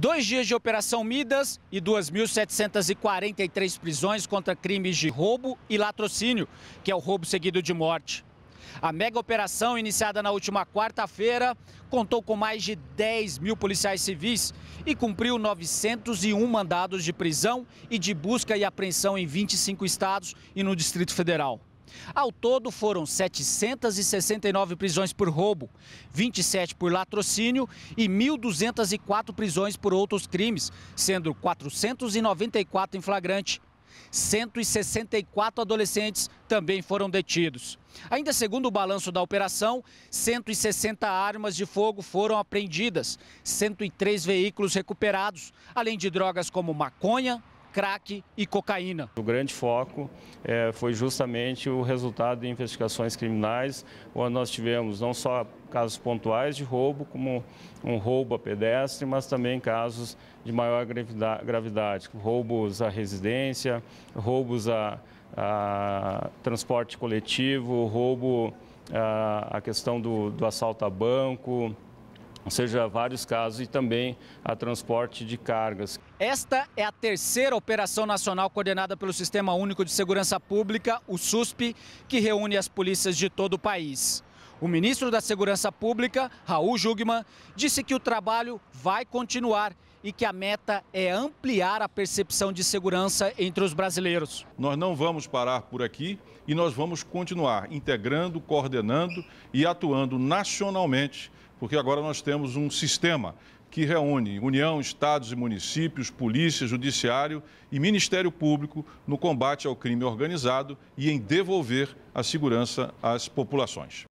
Dois dias de Operação Midas e 2.743 prisões contra crimes de roubo e latrocínio, que é o roubo seguido de morte. A mega operação, iniciada na última quarta-feira, contou com mais de 10 mil policiais civis e cumpriu 901 mandados de prisão e de busca e apreensão em 25 estados e no Distrito Federal. Ao todo, foram 769 prisões por roubo, 27 por latrocínio e 1.204 prisões por outros crimes, sendo 494 em flagrante. 164 adolescentes também foram detidos. Ainda segundo o balanço da operação, 160 armas de fogo foram apreendidas, 103 veículos recuperados, além de drogas como maconha, crack e cocaína. O grande foco é, foi justamente o resultado de investigações criminais, onde nós tivemos não só casos pontuais de roubo, como um roubo a pedestre, mas também casos de maior gravidade, roubos à residência, roubos a, a transporte coletivo, roubo à ah, questão do, do assalto a banco, ou seja, vários casos e também a transporte de cargas. Esta é a terceira operação nacional coordenada pelo Sistema Único de Segurança Pública, o SUSP, que reúne as polícias de todo o país. O ministro da Segurança Pública, Raul Jugman, disse que o trabalho vai continuar e que a meta é ampliar a percepção de segurança entre os brasileiros. Nós não vamos parar por aqui e nós vamos continuar integrando, coordenando e atuando nacionalmente porque agora nós temos um sistema que reúne União, estados e municípios, polícia, judiciário e Ministério Público no combate ao crime organizado e em devolver a segurança às populações.